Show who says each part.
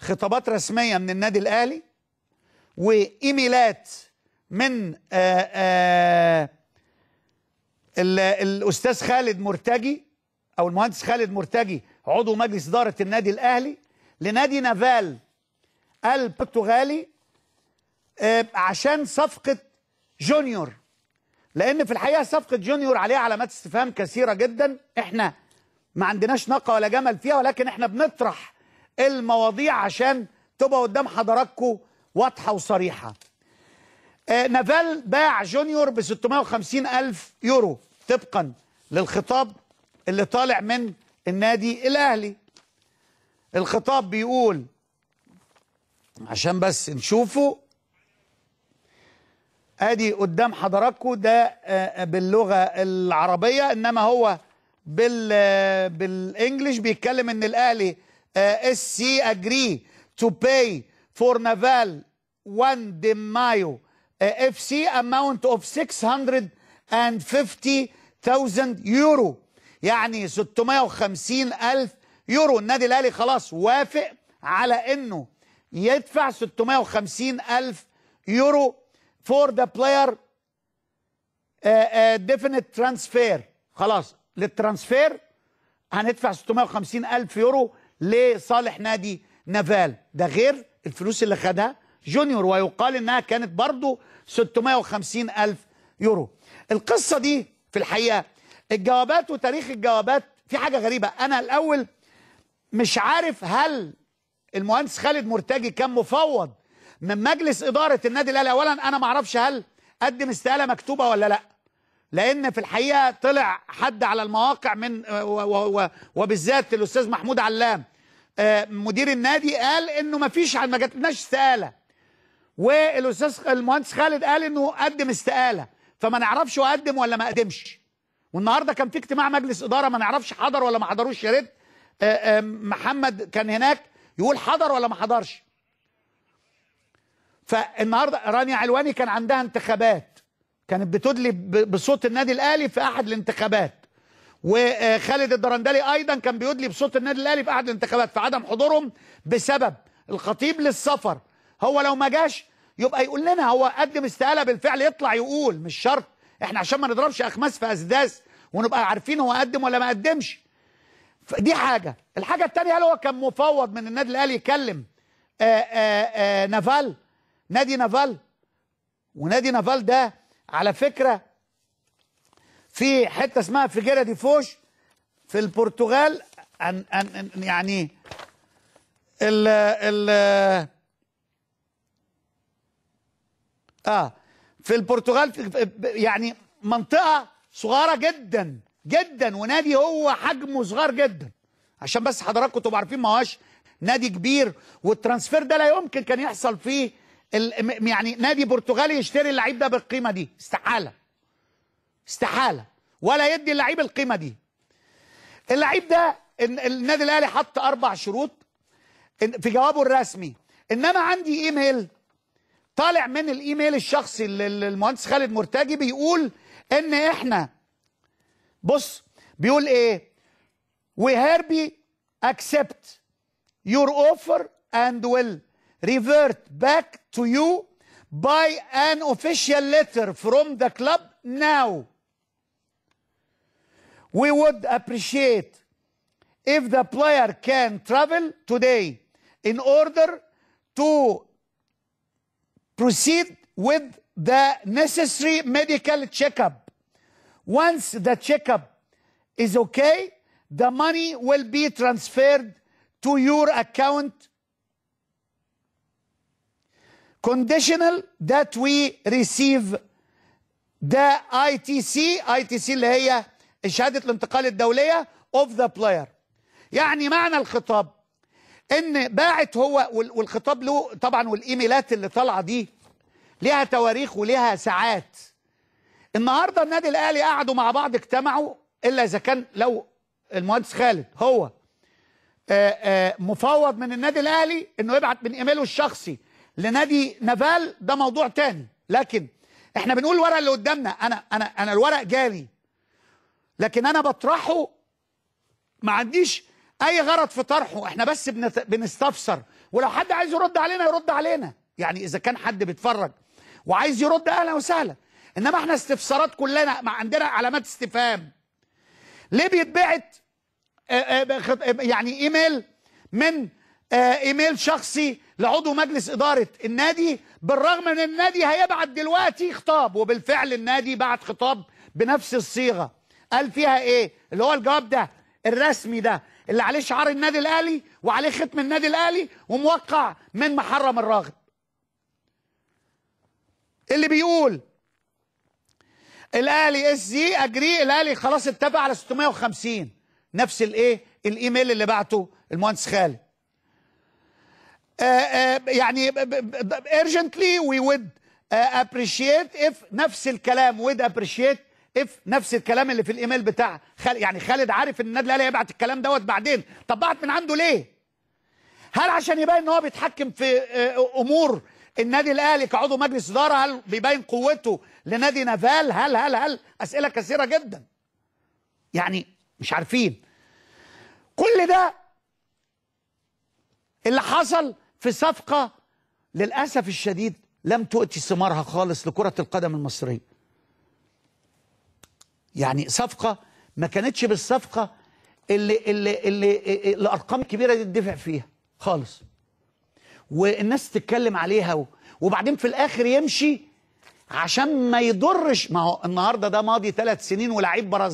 Speaker 1: خطابات رسميه من النادي الاهلي وايميلات من آآ آه، آآ آه، الاستاذ خالد مرتجي او المهندس خالد مرتجي عضو مجلس اداره النادي الاهلي لنادي نافال البرتغالي آه، عشان صفقه جونيور لان في الحقيقه صفقه جونيور عليها علامات استفهام كثيره جدا احنا ما عندناش ناقه ولا جمل فيها ولكن احنا بنطرح المواضيع عشان تبقى قدام حضراتكم واضحه وصريحه آه، نافال باع جونيور ب 650 ألف يورو طبقا للخطاب اللي طالع من النادي الأهلي الخطاب بيقول عشان بس نشوفه ادي قدام حضراتكم ده آه، آه، باللغه العربيه انما هو بال بالانجلش بيتكلم ان الاهلي اس سي اجري تو باي فور نافال 1 دي مايو اف سي اماونت اوف 650,000 يورو يعني 650,000 يورو النادي الاهلي خلاص وافق على انه يدفع 650,000 يورو فور ذا بلاير ديفينيت ترانسفير خلاص للترانسفير هندفع 650 ألف يورو لصالح نادي نافال ده غير الفلوس اللي خدها جونيور ويقال انها كانت برضه 650 الف يورو القصه دي في الحقيقه الجوابات وتاريخ الجوابات في حاجه غريبه انا الاول مش عارف هل المهندس خالد مرتجي كان مفوض من مجلس اداره النادي الاهلي اولا انا ما اعرفش هل قدم استقاله مكتوبه ولا لا لان في الحقيقه طلع حد على المواقع من وبالذات الاستاذ محمود علام آه، مدير النادي قال انه ما فيش ما جاتناش استقاله والاستاذ المهندس خالد قال انه قدم استقاله فما نعرفش هو قدم ولا ما قدمش والنهارده كان في اجتماع مجلس اداره ما نعرفش حضر ولا ما حضروش يا ريت آه، آه، محمد كان هناك يقول حضر ولا ما حضرش فالنهارده رانيا علواني كان عندها انتخابات كانت بتدلي بصوت النادي الاهلي في احد الانتخابات وخالد الدرندلي ايضا كان بيدلي بصوت النادي الاهلي في احد الانتخابات فعدم حضورهم بسبب الخطيب للسفر هو لو ما جاش يبقى يقول لنا هو قدم استقاله بالفعل يطلع يقول مش شرط احنا عشان ما نضربش اخماس في اسداس ونبقى عارفين هو قدم ولا ما قدمش دي حاجه الحاجه الثانيه هل هو كان مفوض من النادي الاهلي يكلم آآ آه، آآ آه، آه، نافال نادي نافال ونادي نافال ده على فكرة في حتة اسمها فيجيرا دي فوش في البرتغال أن أن يعني ال ال اه في البرتغال في يعني منطقة صغيرة جدا جدا ونادي هو حجمه صغير جدا عشان بس حضراتكم تبقوا عارفين ما هوش نادي كبير والترانسفير ده لا يمكن كان يحصل فيه يعني نادي برتغالي يشتري اللعيب ده بالقيمه دي استحاله استحاله ولا يدي اللعيب القيمه دي اللعيب ده النادي الاهلي حط اربع شروط في جوابه الرسمي انما عندي ايميل طالع من الايميل الشخصي للمهندس خالد مرتجي بيقول ان احنا بص بيقول ايه we hereby accept your offer and will revert back to you by an official letter from the club now. We would appreciate if the player can travel today in order to proceed with the necessary medical checkup. Once the checkup is okay, the money will be transferred to your account conditional that we receive the ITC ITC اللي هي شهادة الانتقال الدولية of the player يعني معنى الخطاب ان باعت هو والخطاب له طبعا والايميلات اللي طالعه دي ليها تواريخ وليها ساعات النهارده النادي الاهلي قعدوا مع بعض اجتمعوا الا اذا كان لو المهندس خالد هو آه، آه، مفوض من النادي الاهلي انه يبعت من ايميله الشخصي لنادي نافال ده موضوع تاني لكن احنا بنقول الورق اللي قدامنا انا انا انا الورق جالي لكن انا بطرحه ما عنديش اي غرض في طرحه احنا بس بنستفسر ولو حد عايز يرد علينا يرد علينا يعني اذا كان حد بيتفرج وعايز يرد اهلا وسهلا انما احنا استفسارات كلنا ما عندنا علامات استفهام ليه بيتبعت يعني ايميل من آه، ايميل شخصي لعضو مجلس إدارة النادي بالرغم أن النادي هيبعت دلوقتي خطاب وبالفعل النادي بعت خطاب بنفس الصيغة قال فيها إيه اللي هو الجواب ده الرسمي ده اللي عليه شعار النادي الأهلي وعليه ختم النادي الأهلي وموقع من محرم الراغب اللي بيقول الأهلي اس زي أجري الأهلي خلاص اتفق على 650 نفس الإيه الإيميل اللي بعته المهندس خالد آه، آه، يعني urgently we would آه، appreciate if نفس الكلام would appreciate if نفس الكلام اللي في الايميل بتاع خال يعني خالد عارف ان النادي الاهلي هيبعت الكلام دوت بعدين طب بعت من عنده ليه؟ هل عشان يبين ان هو بيتحكم في امور النادي الاهلي كعضو مجلس اداره هل بيبين قوته لنادي نافال هل هل هل اسئله كثيره جدا يعني مش عارفين كل ده اللي حصل في صفقة للأسف الشديد لم تؤتي ثمارها خالص لكرة القدم المصرية يعني صفقة ما كانتش بالصفقة اللي, اللي, اللي, اللي الأرقام الكبيرة دي تدفع فيها خالص والناس تتكلم عليها وبعدين في الآخر يمشي عشان ما يضرش ما هو النهارده ده ماضي ثلاث سنين ولاعيب برازيلي